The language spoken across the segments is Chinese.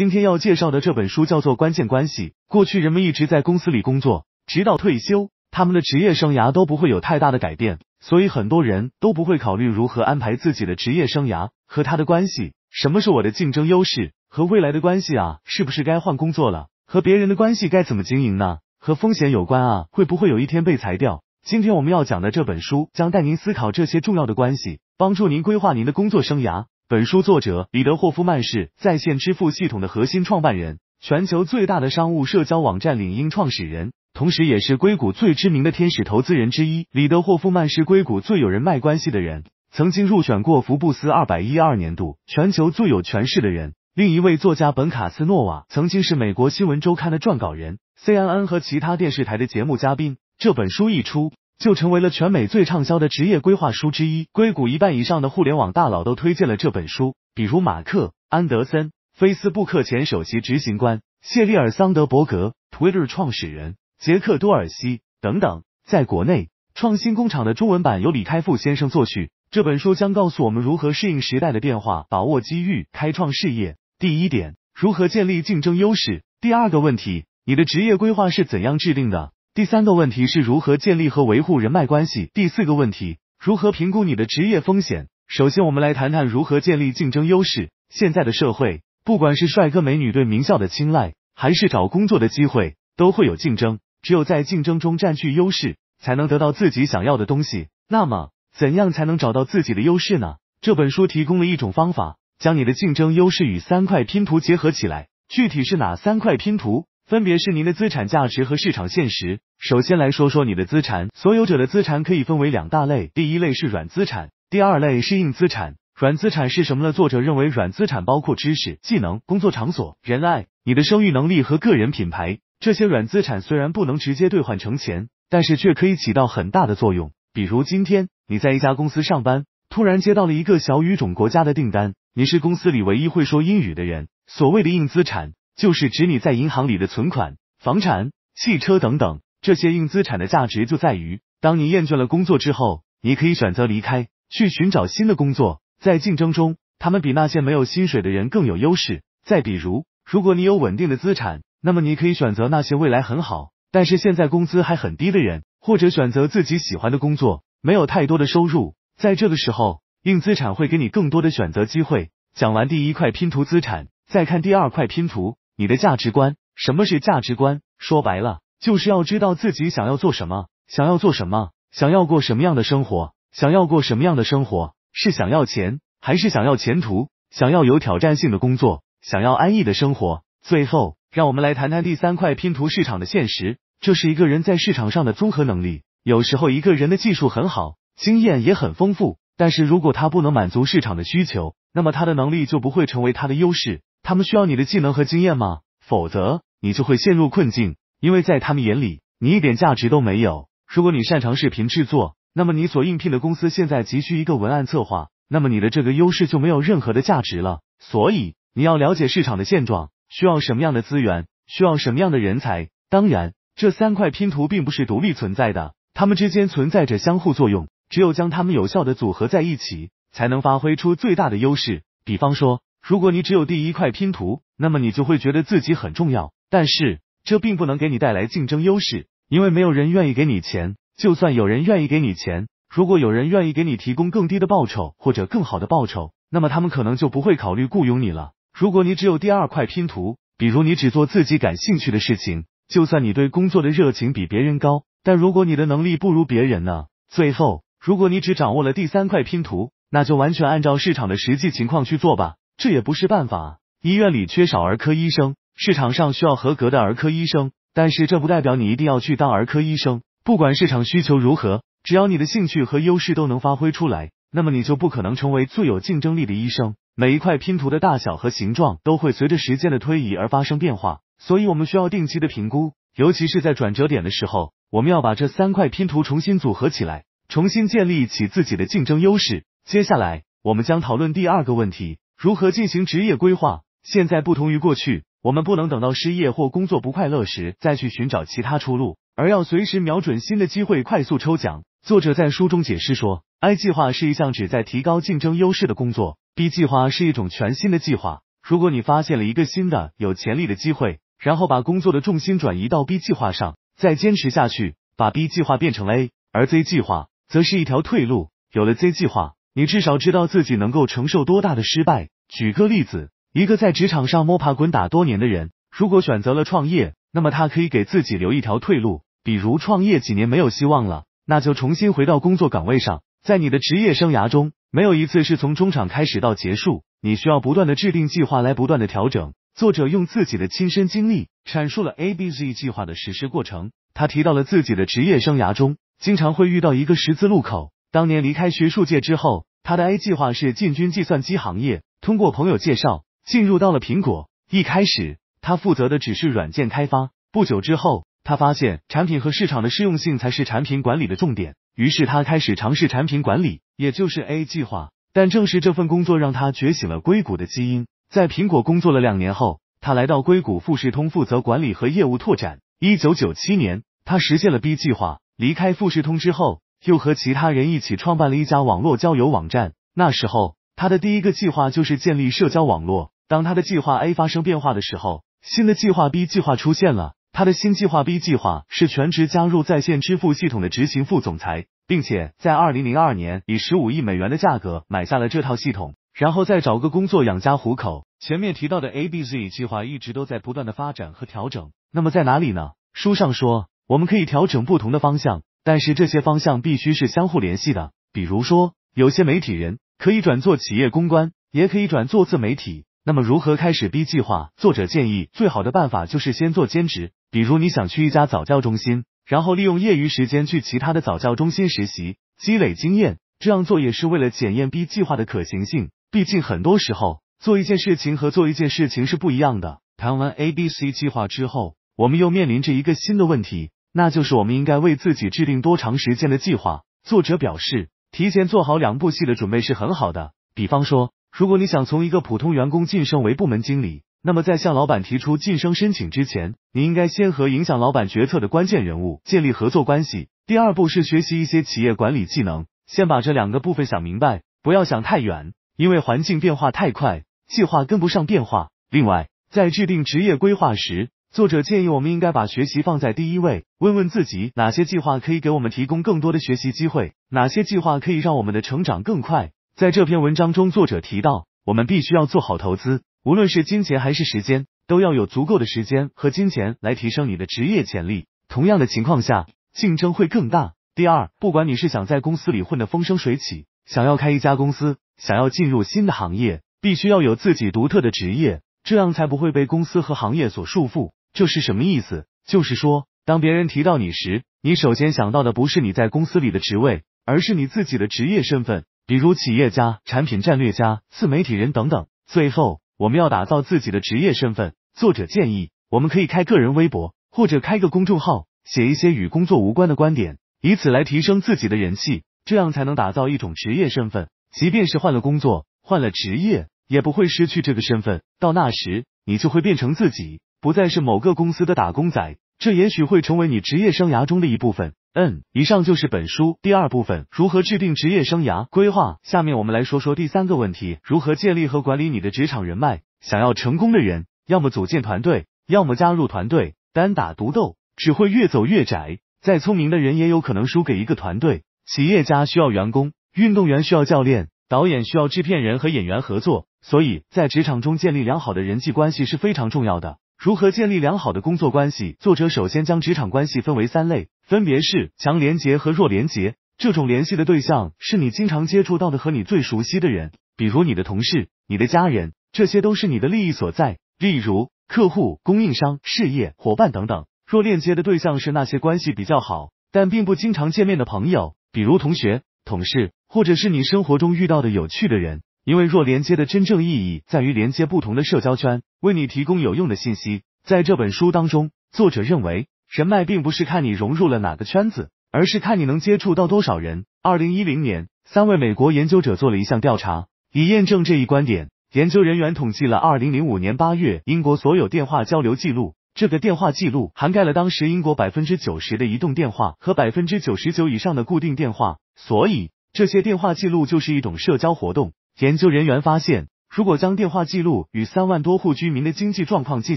今天要介绍的这本书叫做《关键关系》。过去人们一直在公司里工作，直到退休，他们的职业生涯都不会有太大的改变，所以很多人都不会考虑如何安排自己的职业生涯和他的关系。什么是我的竞争优势和未来的关系啊？是不是该换工作了？和别人的关系该怎么经营呢？和风险有关啊？会不会有一天被裁掉？今天我们要讲的这本书将带您思考这些重要的关系，帮助您规划您的工作生涯。本书作者李德霍夫曼是在线支付系统的核心创办人，全球最大的商务社交网站领英创始人，同时也是硅谷最知名的天使投资人之一。李德霍夫曼是硅谷最有人脉关系的人，曾经入选过福布斯二百一二年度全球最有权势的人。另一位作家本卡斯诺瓦曾经是美国新闻周刊的撰稿人，CNN 和其他电视台的节目嘉宾。这本书一出。就成为了全美最畅销的职业规划书之一。硅谷一半以上的互联网大佬都推荐了这本书，比如马克·安德森、菲斯布克前首席执行官、谢利尔·桑德伯格、Twitter 创始人、杰克·多尔西等等。在国内，《创新工厂》的中文版由李开复先生作序。这本书将告诉我们如何适应时代的变化，把握机遇，开创事业。第一点，如何建立竞争优势？第二个问题，你的职业规划是怎样制定的？第三个问题是如何建立和维护人脉关系。第四个问题，如何评估你的职业风险？首先，我们来谈谈如何建立竞争优势。现在的社会，不管是帅哥美女对名校的青睐，还是找工作的机会，都会有竞争。只有在竞争中占据优势，才能得到自己想要的东西。那么，怎样才能找到自己的优势呢？这本书提供了一种方法，将你的竞争优势与三块拼图结合起来。具体是哪三块拼图？分别是您的资产价值和市场现实。首先来说说你的资产，所有者的资产可以分为两大类，第一类是软资产，第二类是硬资产。软资产是什么呢？作者认为软资产包括知识、技能、工作场所、人脉、你的生育能力和个人品牌。这些软资产虽然不能直接兑换成钱，但是却可以起到很大的作用。比如今天你在一家公司上班，突然接到了一个小语种国家的订单，你是公司里唯一会说英语的人。所谓的硬资产。就是指你在银行里的存款、房产、汽车等等这些硬资产的价值，就在于当你厌倦了工作之后，你可以选择离开，去寻找新的工作。在竞争中，他们比那些没有薪水的人更有优势。再比如，如果你有稳定的资产，那么你可以选择那些未来很好，但是现在工资还很低的人，或者选择自己喜欢的工作，没有太多的收入。在这个时候，硬资产会给你更多的选择机会。讲完第一块拼图资产，再看第二块拼图。你的价值观，什么是价值观？说白了，就是要知道自己想要做什么，想要做什么，想要过什么样的生活，想要过什么样的生活，是想要钱，还是想要前途？想要有挑战性的工作，想要安逸的生活。最后，让我们来谈谈第三块拼图——市场的现实。这是一个人在市场上的综合能力。有时候，一个人的技术很好，经验也很丰富，但是如果他不能满足市场的需求，那么他的能力就不会成为他的优势。他们需要你的技能和经验吗？否则你就会陷入困境，因为在他们眼里你一点价值都没有。如果你擅长视频制作，那么你所应聘的公司现在急需一个文案策划，那么你的这个优势就没有任何的价值了。所以你要了解市场的现状，需要什么样的资源，需要什么样的人才。当然，这三块拼图并不是独立存在的，它们之间存在着相互作用，只有将它们有效的组合在一起，才能发挥出最大的优势。比方说。如果你只有第一块拼图，那么你就会觉得自己很重要，但是这并不能给你带来竞争优势，因为没有人愿意给你钱。就算有人愿意给你钱，如果有人愿意给你提供更低的报酬或者更好的报酬，那么他们可能就不会考虑雇佣你了。如果你只有第二块拼图，比如你只做自己感兴趣的事情，就算你对工作的热情比别人高，但如果你的能力不如别人呢？最后，如果你只掌握了第三块拼图，那就完全按照市场的实际情况去做吧。这也不是办法。医院里缺少儿科医生，市场上需要合格的儿科医生，但是这不代表你一定要去当儿科医生。不管市场需求如何，只要你的兴趣和优势都能发挥出来，那么你就不可能成为最有竞争力的医生。每一块拼图的大小和形状都会随着时间的推移而发生变化，所以我们需要定期的评估，尤其是在转折点的时候，我们要把这三块拼图重新组合起来，重新建立起自己的竞争优势。接下来，我们将讨论第二个问题。如何进行职业规划？现在不同于过去，我们不能等到失业或工作不快乐时再去寻找其他出路，而要随时瞄准新的机会，快速抽奖。作者在书中解释说，I 计划是一项旨在提高竞争优势的工作，B 计划是一种全新的计划。如果你发现了一个新的有潜力的机会，然后把工作的重心转移到 B 计划上，再坚持下去，把 B 计划变成 A，而 Z 计划则是一条退路。有了 Z 计划。你至少知道自己能够承受多大的失败。举个例子，一个在职场上摸爬滚打多年的人，如果选择了创业，那么他可以给自己留一条退路。比如创业几年没有希望了，那就重新回到工作岗位上。在你的职业生涯中，没有一次是从中场开始到结束，你需要不断的制定计划来不断的调整。作者用自己的亲身经历阐述了 A B Z 计划的实施过程。他提到了自己的职业生涯中经常会遇到一个十字路口。当年离开学术界之后，他的 A 计划是进军计算机行业。通过朋友介绍，进入到了苹果。一开始，他负责的只是软件开发。不久之后，他发现产品和市场的适用性才是产品管理的重点。于是，他开始尝试产品管理，也就是 A 计划。但正是这份工作让他觉醒了硅谷的基因。在苹果工作了两年后，他来到硅谷富士通负责管理和业务拓展。一九九七年，他实现了 B 计划。离开富士通之后。又和其他人一起创办了一家网络交友网站。那时候，他的第一个计划就是建立社交网络。当他的计划 A 发生变化的时候，新的计划 B 计划出现了。他的新计划 B 计划是全职加入在线支付系统的执行副总裁，并且在二零零二年以十五亿美元的价格买下了这套系统，然后再找个工作养家糊口。前面提到的 A、B、Z 计划一直都在不断的发展和调整。那么在哪里呢？书上说，我们可以调整不同的方向。但是这些方向必须是相互联系的，比如说，有些媒体人可以转做企业公关，也可以转做自媒体。那么如何开始 B 计划？作者建议，最好的办法就是先做兼职，比如你想去一家早教中心，然后利用业余时间去其他的早教中心实习，积累经验。这样做也是为了检验 B 计划的可行性。毕竟很多时候，做一件事情和做一件事情是不一样的。谈完 A、B、C 计划之后，我们又面临着一个新的问题。那就是我们应该为自己制定多长时间的计划。作者表示，提前做好两部戏的准备是很好的。比方说，如果你想从一个普通员工晋升为部门经理，那么在向老板提出晋升申请之前，你应该先和影响老板决策的关键人物建立合作关系。第二步是学习一些企业管理技能，先把这两个部分想明白，不要想太远，因为环境变化太快，计划跟不上变化。另外，在制定职业规划时，作者建议我们应该把学习放在第一位，问问自己哪些计划可以给我们提供更多的学习机会，哪些计划可以让我们的成长更快。在这篇文章中，作者提到，我们必须要做好投资，无论是金钱还是时间，都要有足够的时间和金钱来提升你的职业潜力。同样的情况下，竞争会更大。第二，不管你是想在公司里混得风生水起，想要开一家公司，想要进入新的行业，必须要有自己独特的职业，这样才不会被公司和行业所束缚。这是什么意思？就是说，当别人提到你时，你首先想到的不是你在公司里的职位，而是你自己的职业身份，比如企业家、产品战略家、自媒体人等等。最后，我们要打造自己的职业身份。作者建议，我们可以开个人微博，或者开个公众号，写一些与工作无关的观点，以此来提升自己的人气，这样才能打造一种职业身份。即便是换了工作，换了职业，也不会失去这个身份。到那时，你就会变成自己。不再是某个公司的打工仔，这也许会成为你职业生涯中的一部分。嗯，以上就是本书第二部分如何制定职业生涯规划。下面我们来说说第三个问题：如何建立和管理你的职场人脉。想要成功的人，要么组建团队，要么加入团队。单打独斗只会越走越窄，再聪明的人也有可能输给一个团队。企业家需要员工，运动员需要教练，导演需要制片人和演员合作。所以在职场中建立良好的人际关系是非常重要的。如何建立良好的工作关系？作者首先将职场关系分为三类，分别是强连结和弱连结。这种联系的对象是你经常接触到的和你最熟悉的人，比如你的同事、你的家人，这些都是你的利益所在。例如客户、供应商、事业伙伴等等。弱链接的对象是那些关系比较好，但并不经常见面的朋友，比如同学、同事，或者是你生活中遇到的有趣的人。因为弱连接的真正意义在于连接不同的社交圈，为你提供有用的信息。在这本书当中，作者认为人脉并不是看你融入了哪个圈子，而是看你能接触到多少人。二零一零年，三位美国研究者做了一项调查，以验证这一观点。研究人员统计了二零零五年八月英国所有电话交流记录，这个电话记录涵盖了当时英国百分之九十的移动电话和百分之九十九以上的固定电话，所以这些电话记录就是一种社交活动。研究人员发现，如果将电话记录与三万多户居民的经济状况进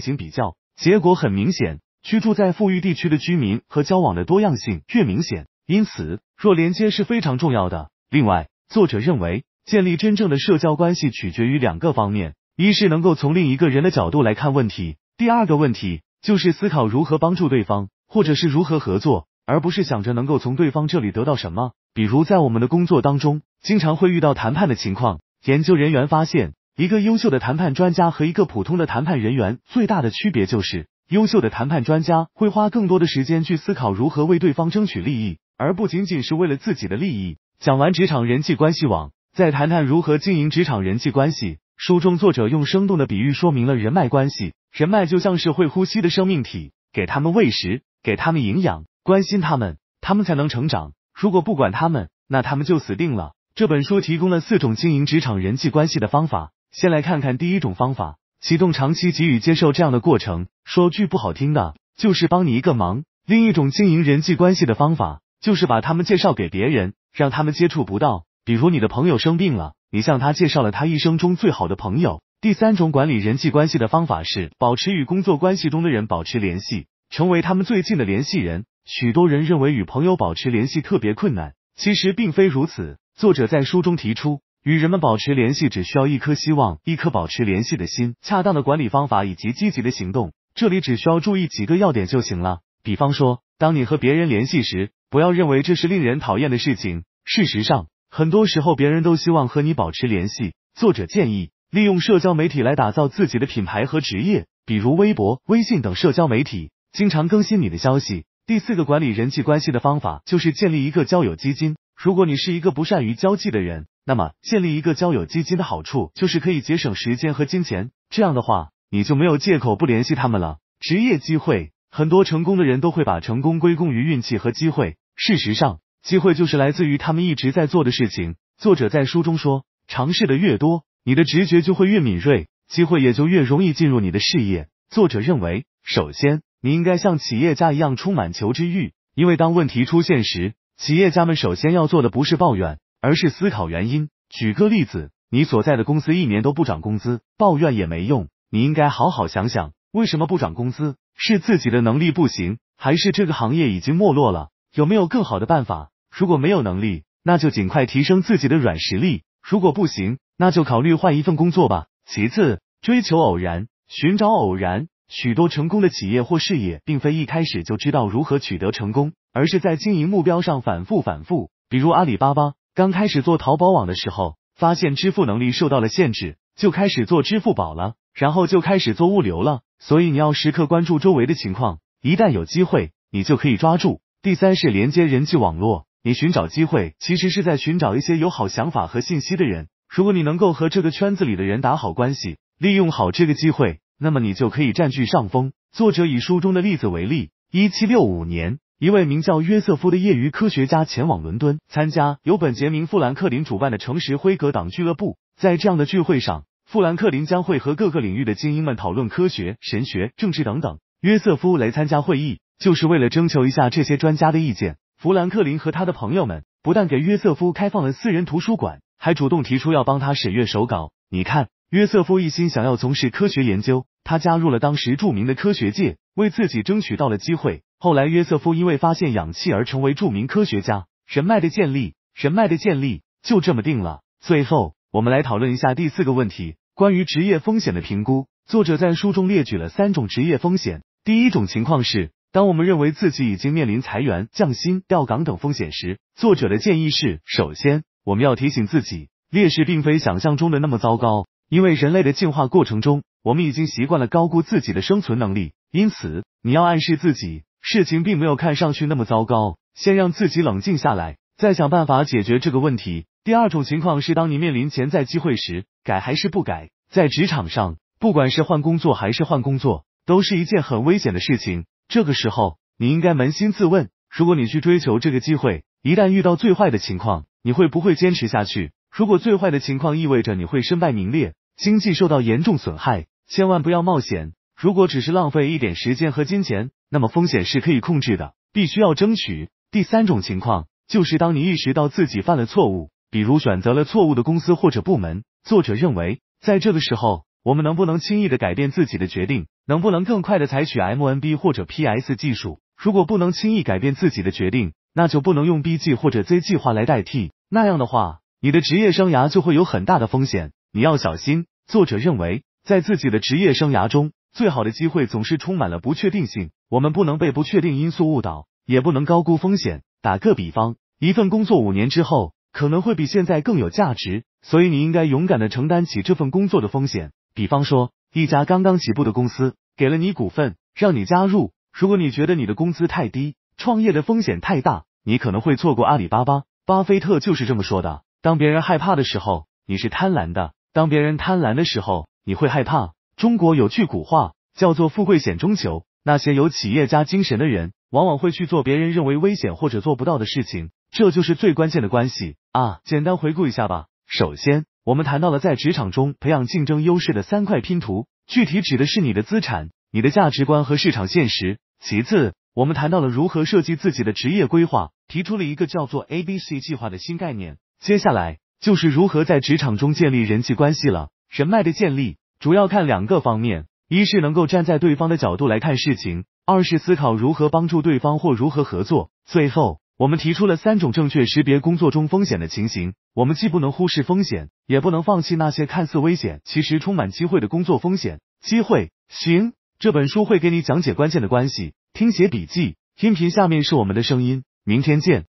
行比较，结果很明显：居住在富裕地区的居民和交往的多样性越明显。因此，若连接是非常重要的。另外，作者认为，建立真正的社交关系取决于两个方面：一是能够从另一个人的角度来看问题；第二个问题就是思考如何帮助对方，或者是如何合作，而不是想着能够从对方这里得到什么。比如，在我们的工作当中，经常会遇到谈判的情况。研究人员发现，一个优秀的谈判专家和一个普通的谈判人员最大的区别就是，优秀的谈判专家会花更多的时间去思考如何为对方争取利益，而不仅仅是为了自己的利益。讲完职场人际关系网，再谈谈如何经营职场人际关系。书中作者用生动的比喻说明了人脉关系，人脉就像是会呼吸的生命体，给他们喂食，给他们营养，关心他们，他们才能成长。如果不管他们，那他们就死定了。这本书提供了四种经营职场人际关系的方法。先来看看第一种方法：启动长期给予接受这样的过程。说句不好听的，就是帮你一个忙。另一种经营人际关系的方法，就是把他们介绍给别人，让他们接触不到。比如你的朋友生病了，你向他介绍了他一生中最好的朋友。第三种管理人际关系的方法是保持与工作关系中的人保持联系，成为他们最近的联系人。许多人认为与朋友保持联系特别困难，其实并非如此。作者在书中提出，与人们保持联系只需要一颗希望、一颗保持联系的心、恰当的管理方法以及积极的行动。这里只需要注意几个要点就行了。比方说，当你和别人联系时，不要认为这是令人讨厌的事情。事实上，很多时候别人都希望和你保持联系。作者建议利用社交媒体来打造自己的品牌和职业，比如微博、微信等社交媒体，经常更新你的消息。第四个管理人际关系的方法就是建立一个交友基金。如果你是一个不善于交际的人，那么建立一个交友基金的好处就是可以节省时间和金钱。这样的话，你就没有借口不联系他们了。职业机会，很多成功的人都会把成功归功于运气和机会。事实上，机会就是来自于他们一直在做的事情。作者在书中说，尝试的越多，你的直觉就会越敏锐，机会也就越容易进入你的视野。作者认为，首先你应该像企业家一样充满求知欲，因为当问题出现时。企业家们首先要做的不是抱怨，而是思考原因。举个例子，你所在的公司一年都不涨工资，抱怨也没用。你应该好好想想，为什么不涨工资？是自己的能力不行，还是这个行业已经没落了？有没有更好的办法？如果没有能力，那就尽快提升自己的软实力；如果不行，那就考虑换一份工作吧。其次，追求偶然，寻找偶然。许多成功的企业或事业，并非一开始就知道如何取得成功，而是在经营目标上反复反复。比如阿里巴巴，刚开始做淘宝网的时候，发现支付能力受到了限制，就开始做支付宝了，然后就开始做物流了。所以你要时刻关注周围的情况，一旦有机会，你就可以抓住。第三是连接人际网络，你寻找机会，其实是在寻找一些有好想法和信息的人。如果你能够和这个圈子里的人打好关系，利用好这个机会。那么你就可以占据上风。作者以书中的例子为例：一七六五年，一位名叫约瑟夫的业余科学家前往伦敦，参加由本杰明·富兰克林主办的诚实辉格党俱乐部。在这样的聚会上，富兰克林将会和各个领域的精英们讨论科学、神学、政治等等。约瑟夫来参加会议，就是为了征求一下这些专家的意见。富兰克林和他的朋友们不但给约瑟夫开放了私人图书馆，还主动提出要帮他审阅手稿。你看。约瑟夫一心想要从事科学研究，他加入了当时著名的科学界，为自己争取到了机会。后来，约瑟夫因为发现氧气而成为著名科学家。人脉的建立，人脉的建立，就这么定了。最后，我们来讨论一下第四个问题，关于职业风险的评估。作者在书中列举了三种职业风险。第一种情况是，当我们认为自己已经面临裁员、降薪、调岗等风险时，作者的建议是：首先，我们要提醒自己，劣势并非想象中的那么糟糕。因为人类的进化过程中，我们已经习惯了高估自己的生存能力，因此你要暗示自己，事情并没有看上去那么糟糕。先让自己冷静下来，再想办法解决这个问题。第二种情况是，当你面临潜在机会时，改还是不改？在职场上，不管是换工作还是换工作，都是一件很危险的事情。这个时候，你应该扪心自问：如果你去追求这个机会，一旦遇到最坏的情况，你会不会坚持下去？如果最坏的情况意味着你会身败名裂，经济受到严重损害，千万不要冒险。如果只是浪费一点时间和金钱，那么风险是可以控制的，必须要争取。第三种情况就是当你意识到自己犯了错误，比如选择了错误的公司或者部门。作者认为，在这个时候，我们能不能轻易的改变自己的决定，能不能更快的采取 MNB 或者 PS 技术？如果不能轻易改变自己的决定，那就不能用 BG 或者 Z 计划来代替。那样的话。你的职业生涯就会有很大的风险，你要小心。作者认为，在自己的职业生涯中，最好的机会总是充满了不确定性。我们不能被不确定因素误导，也不能高估风险。打个比方，一份工作五年之后可能会比现在更有价值，所以你应该勇敢的承担起这份工作的风险。比方说，一家刚刚起步的公司给了你股份，让你加入。如果你觉得你的工资太低，创业的风险太大，你可能会错过阿里巴巴。巴菲特就是这么说的。当别人害怕的时候，你是贪婪的；当别人贪婪的时候，你会害怕。中国有句古话叫做“富贵险中求”，那些有企业家精神的人，往往会去做别人认为危险或者做不到的事情。这就是最关键的关系啊！简单回顾一下吧。首先，我们谈到了在职场中培养竞争优势的三块拼图，具体指的是你的资产、你的价值观和市场现实。其次，我们谈到了如何设计自己的职业规划，提出了一个叫做 ABC 计划的新概念。接下来就是如何在职场中建立人际关系了。人脉的建立主要看两个方面：一是能够站在对方的角度来看事情，二是思考如何帮助对方或如何合作。最后，我们提出了三种正确识别工作中风险的情形。我们既不能忽视风险，也不能放弃那些看似危险，其实充满机会的工作风险机会。行，这本书会给你讲解关键的关系，听写笔记，音频下面是我们的声音，明天见。